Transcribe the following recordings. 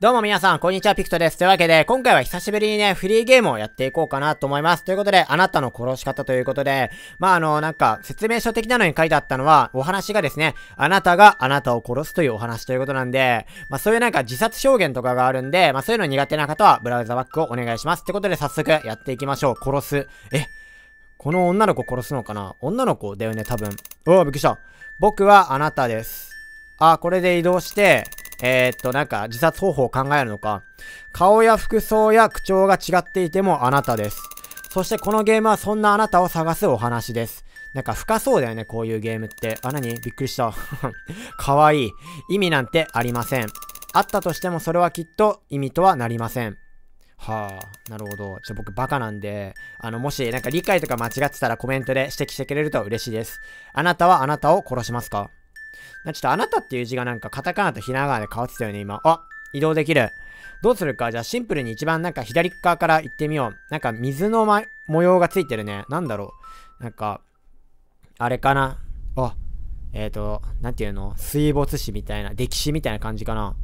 どうも皆さん、こんにちは、ピクトです。というわけで、今回は久しぶりにね、フリーゲームをやっていこうかなと思います。ということで、あなたの殺し方ということで、まあ、あの、なんか、説明書的なのに書いてあったのは、お話がですね、あなたがあなたを殺すというお話ということなんで、まあ、そういうなんか自殺証言とかがあるんで、まあ、そういうの苦手な方は、ブラウザバックをお願いします。ってことで、早速、やっていきましょう。殺す。え、この女の子殺すのかな女の子だよね、多分。うわ、びっくりした。僕はあなたです。あ、これで移動して、えー、っと、なんか自殺方法を考えるのか、顔や服装や口調が違っていてもあなたです。そしてこのゲームはそんなあなたを探すお話です。なんか深そうだよね、こういうゲームって。あ、なにびっくりした。かわいい。意味なんてありません。あったとしてもそれはきっと意味とはなりません。はあ、なるほど。ちょ、僕バカなんで、あの、もし、なんか理解とか間違ってたらコメントで指摘してくれると嬉しいです。あなたはあなたを殺しますかちょっとあなたっていう字がなんかカタカナとひながなで変わってたよね、今。あ、移動できる。どうするかじゃあシンプルに一番なんか左側から行ってみよう。なんか水の、ま、模様がついてるね。なんだろう。なんか、あれかな。あ、えっ、ー、と、なんていうの水没史みたいな、歴史みたいな感じかな。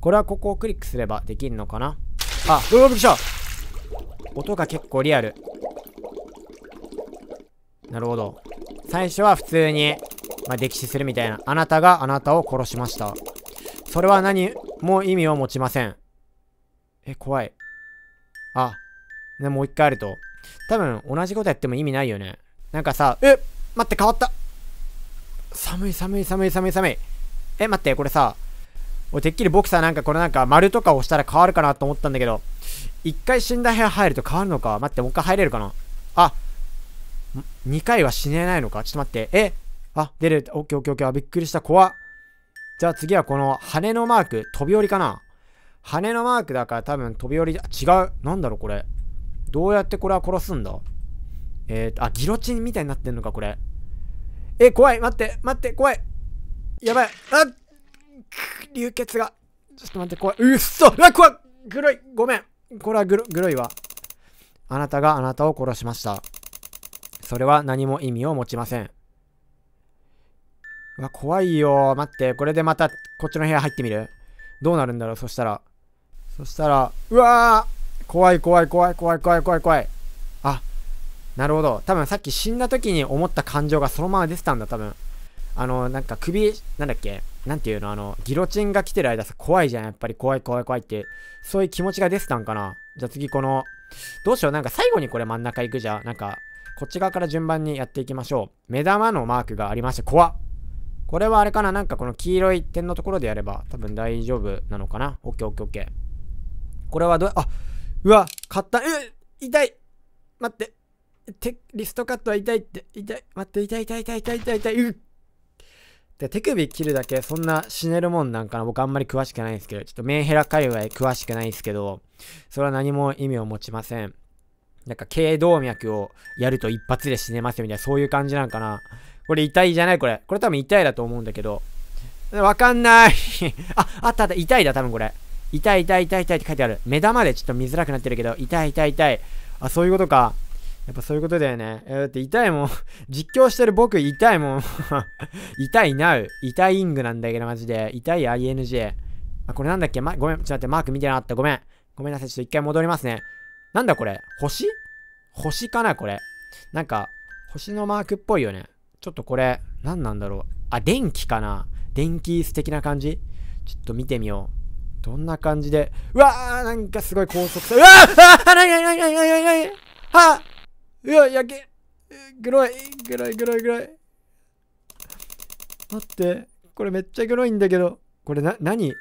これはここをクリックすればできるのかなあ、うわ、びっくりした音が結構リアル。なるほど。最初は普通にまあ、溺死するみたいな。あなたがあなたを殺しました。それは何も意味を持ちません。え、怖い。あ、ね、もう一回あると。多分、同じことやっても意味ないよね。なんかさ、え待って、変わった寒い寒い寒い寒い寒い。え、待って、これさ、てっきり僕さ、なんかこれなんか丸とか押したら変わるかなと思ったんだけど、一回死んだ部屋入ると変わるのか。待って、もう一回入れるかな。あ、2回は死ねないのか。ちょっと待って。え、あ、出る。た。オッケーオッケーオッケー。びっくりした。怖っ。じゃあ次はこの羽のマーク。飛び降りかな羽のマークだから多分飛び降り、違う。なんだろうこれ。どうやってこれは殺すんだえーと、あ、ギロチンみたいになってんのか、これ。え、怖い。待って、待って、怖い。やばい。あ流血が。ちょっと待って、怖い。うっそあ、怖いグロいごめんこれはグログロいわ。あなたがあなたを殺しました。それは何も意味を持ちません。うわ、怖いよ。待って、これでまた、こっちの部屋入ってみるどうなるんだろう、そしたら。そしたら、うわー怖い怖い怖い怖い怖い怖い怖い。あ、なるほど。多分さっき死んだ時に思った感情がそのまま出てたんだ、多分。あの、なんか首、なんだっけなんていうのあの、ギロチンが来てる間さ、怖いじゃん。やっぱり怖い怖い怖いって。そういう気持ちが出てたんかな。じゃあ次この、どうしよう。なんか最後にこれ真ん中行くじゃん。なんか、こっち側から順番にやっていきましょう。目玉のマークがありまして、怖っ。これはあれかななんかこの黄色い点のところでやれば多分大丈夫なのかな ?OKOKOK。これはどう、あ、うわ、買った、え、痛い待って、て、リストカットは痛いって、痛い、待って、痛い痛い痛い痛い痛い痛い、うっで手首切るだけそんな死ねるもんなんかな僕あんまり詳しくないんですけど、ちょっとメンヘラ界隈詳しくないんですけど、それは何も意味を持ちません。なんか、頸動脈をやると一発で死ねますよみたいな、そういう感じなんかな。これ痛いじゃないこれ。これ多分痛いだと思うんだけど。わかんない あ、あったあった。痛いだ、多分これ。痛い痛い痛い痛いって書いてある。目玉でちょっと見づらくなってるけど、痛い痛い痛いあ、そういうことか。やっぱそういうことだよね。えだって痛いもん。実況してる僕痛いもん。痛いなう。痛いイングなんだけど、マジで。痛い ING。あ、これなんだっけ、ま、ごめん。ちょっと待って、マーク見てなかった。ごめん。ごめんなさい。ちょっと一回戻りますね。なんだこれ星星かなこれ。なんか、星のマークっぽいよね。ちょっとこれ、何なんだろう。あ、電気かな電気素敵な感じちょっと見てみよう。どんな感じで。うわーなんかすごい高速さ。うわーあなになになになになはうわ、やけ、グい、グい、グい、グい。待って、これめっちゃグいんだけど。これな、何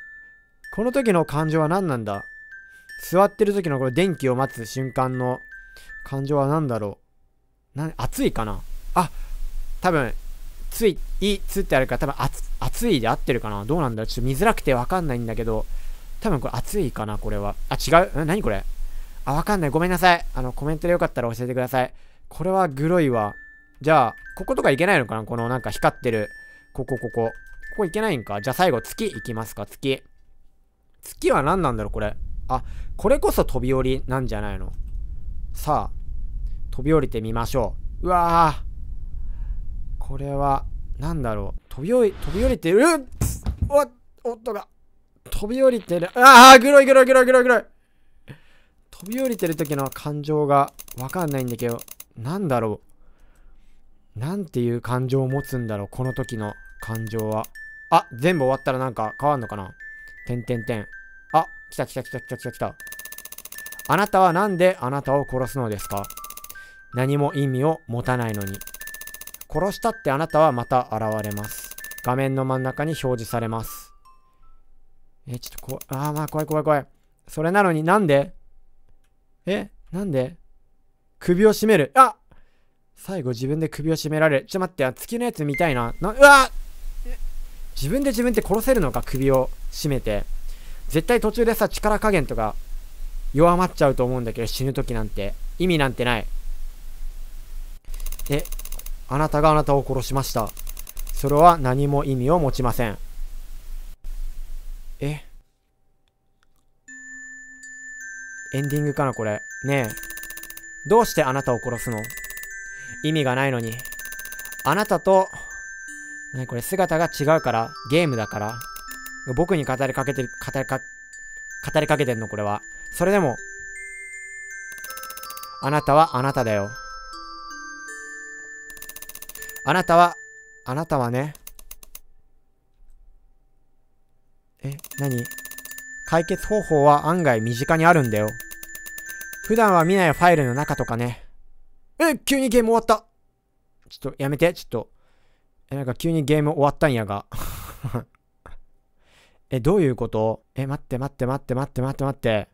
この時の感情は何なんだ座ってる時のこの電気を待つ瞬間の感情は何だろうな、暑いかなあ、多分、つい、い、つってあるから、多分あつ、熱いで合ってるかなどうなんだちょっと見づらくてわかんないんだけど、多分これ熱いかなこれは。あ、違う。ん何これあ、わかんない。ごめんなさい。あの、コメントでよかったら教えてください。これはグロいわ。じゃあ、こことかいけないのかなこのなんか光ってる。ここ、ここ。ここいけないんかじゃあ最後、月いきますか、月。月は何なんだろうこれ。あ、これこそ飛び降りなんじゃないのさあ、飛び降りてみましょう。うわー。これは、なんだろう。飛び降り、飛び降りてるっ、おっとが。飛び降りてる。ああ、グロいグロいグロいグロいグロい。飛び降りてる時の感情がわかんないんだけど、なんだろう。なんていう感情を持つんだろう、この時の感情は。あ、全部終わったらなんか変わんのかなてんてんてん。あ、来た来た来た来た来た来た。あなたはなんであなたを殺すのですか何も意味を持たないのに。殺したってあなたはまた現れます。画面の真ん中に表示されます。え、ちょっとこ、ああ、まあ怖い怖い怖い。それなのになんでえなんで首を絞める。あ最後自分で首を絞められる。ちょっと待って、月のやつ見たいな。なうわ自分で自分って殺せるのか首を絞めて。絶対途中でさ、力加減とか弱まっちゃうと思うんだけど、死ぬ時なんて。意味なんてない。え、あなたがあなたを殺しました。それは何も意味を持ちません。えエンディングかなこれ。ねえ。どうしてあなたを殺すの意味がないのに。あなたと、ね、これ姿が違うから、ゲームだから。僕に語りかけてる、語りか、語りかけてんのこれは。それでも、あなたはあなただよ。あなたは、あなたはね、え、何解決方法は案外身近にあるんだよ。普段は見ないファイルの中とかね。え、急にゲーム終わったちょっとやめて、ちょっと。え、なんか急にゲーム終わったんやが。え、どういうことえ、待って待って待って待って待って待って。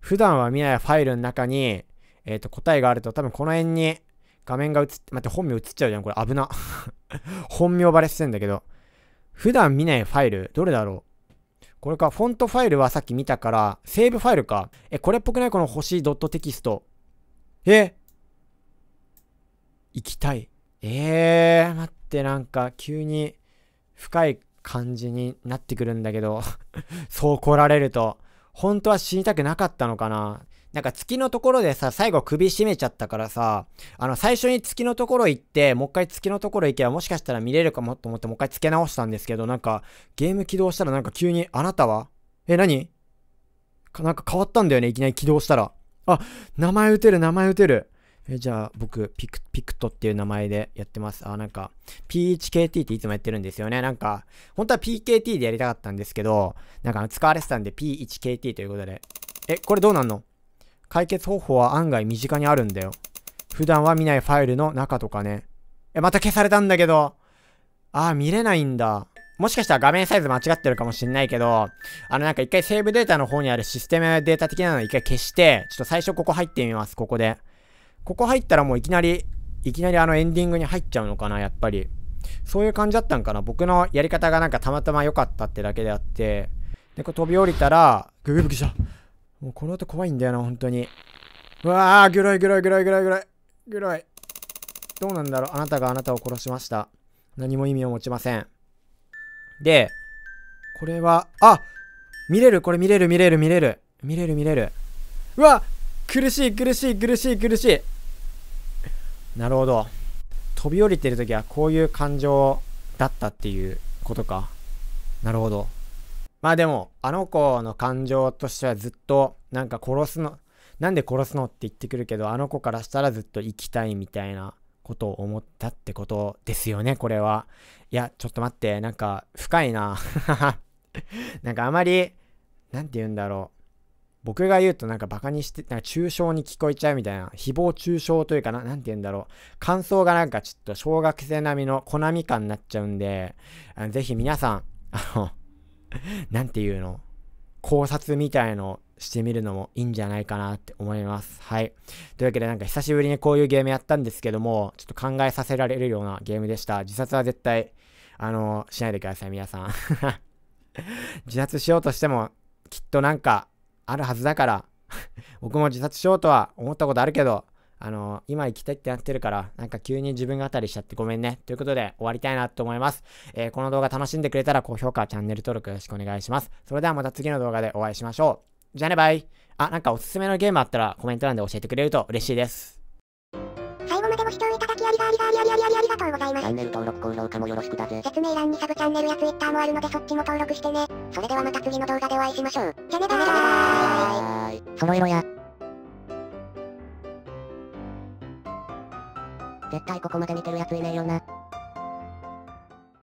普段は見ないファイルの中に、えっ、ー、と、答えがあると多分この辺に画面が映って、待って、本名映っちゃうじゃん、これ危な。本名バレしてんだけど。普段見ないファイル、どれだろうこれか、フォントファイルはさっき見たから、セーブファイルか。え、これっぽくないこの星 t キ x t え行きたい。えー、待って、なんか、急に深い感じになってくるんだけど そう来られると。本当は死にたくなかったのかななんか月のところでさ、最後首絞めちゃったからさ、あの、最初に月のところ行って、もう一回月のところ行けばもしかしたら見れるかもと思ってもう一回付け直したんですけど、なんか、ゲーム起動したらなんか急に、あなたはえ、何か、なんか変わったんだよね、いきなり起動したら。あ、名前打てる、名前打てる。え、じゃあ、僕、ピク、ピクトっていう名前でやってます。あ、なんか、PHKT っていつもやってるんですよね。なんか、本当は PKT でやりたかったんですけど、なんか使われてたんで P1KT ということで。え、これどうなんの解決方法は案外身近にあるんだよ。普段は見ないファイルの中とかね。え、また消されたんだけど。ああ、見れないんだ。もしかしたら画面サイズ間違ってるかもしんないけど、あのなんか一回セーブデータの方にあるシステムデータ的なの一回消して、ちょっと最初ここ入ってみます、ここで。ここ入ったらもういきなり、いきなりあのエンディングに入っちゃうのかな、やっぱり。そういう感じだったんかな。僕のやり方がなんかたまたま良かったってだけであって、で、これ飛び降りたら、グググクした。もうこの音怖いんだよな、本当に。うわあ、ぐロいぐロいぐロいぐロいぐロい。グい。どうなんだろうあなたがあなたを殺しました。何も意味を持ちません。で、これは、あ見れるこれ見れる見れる見れる。見れる見れる。うわ苦しい苦しい苦しい苦しい。なるほど。飛び降りてるときはこういう感情だったっていうことか。なるほど。まあでも、あの子の感情としてはずっと、なんか殺すの、なんで殺すのって言ってくるけど、あの子からしたらずっと生きたいみたいなことを思ったってことですよね、これは。いや、ちょっと待って、なんか深いな。なんかあまり、なんて言うんだろう。僕が言うとなんかバカにして、なんか抽象に聞こえちゃうみたいな、誹謗中傷というかな、なんて言うんだろう。感想がなんかちょっと小学生並みのコナミ感になっちゃうんで、ぜひ皆さん、あの、なんていうの考察みたいのしてみるのもいいんじゃないかなって思います。はい。というわけでなんか久しぶりにこういうゲームやったんですけども、ちょっと考えさせられるようなゲームでした。自殺は絶対、あの、しないでください、皆さん。自殺しようとしても、きっとなんか、あるはずだから、僕も自殺しようとは思ったことあるけど、あの、今行きたいってなってるから、なんか急に自分語りしちゃってごめんね。ということで終わりたいなと思います。えー、この動画楽しんでくれたら高評価、チャンネル登録よろしくお願いします。それではまた次の動画でお会いしましょう。じゃあねバイ。あ、なんかおすすめのゲームあったらコメント欄で教えてくれると嬉しいです。最後までご視聴いただきありがありがありありありありありがとうございます。チャンネル登録、高評価もよろしくだぜ。説明欄にサブチャンネルや Twitter もあるのでそっちも登録してね。それではまた次の動画でお会いしましょう。じゃねバイ。そろいや。絶対ここまで見てるやついねえよな。